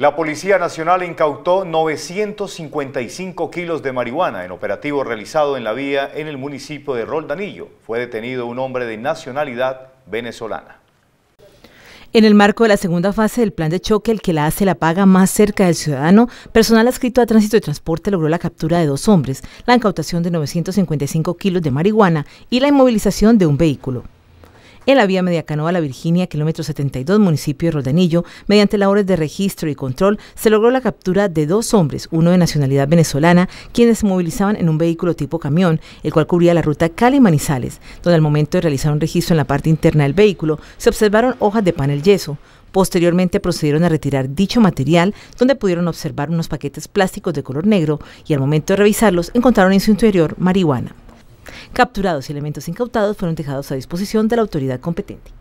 La Policía Nacional incautó 955 kilos de marihuana en operativo realizado en la vía en el municipio de Roldanillo. Fue detenido un hombre de nacionalidad venezolana. En el marco de la segunda fase del plan de choque, el que la hace la paga más cerca del ciudadano, personal adscrito a tránsito y transporte logró la captura de dos hombres, la incautación de 955 kilos de marihuana y la inmovilización de un vehículo en la vía Canoa, La Virginia, kilómetro 72, municipio de Roldanillo, mediante labores de registro y control, se logró la captura de dos hombres, uno de nacionalidad venezolana, quienes se movilizaban en un vehículo tipo camión, el cual cubría la ruta Cali-Manizales, donde al momento de realizar un registro en la parte interna del vehículo, se observaron hojas de panel yeso, Posteriormente procedieron a retirar dicho material, donde pudieron observar unos paquetes plásticos de color negro y al momento de revisarlos encontraron en su interior marihuana. Capturados y elementos incautados fueron dejados a disposición de la autoridad competente.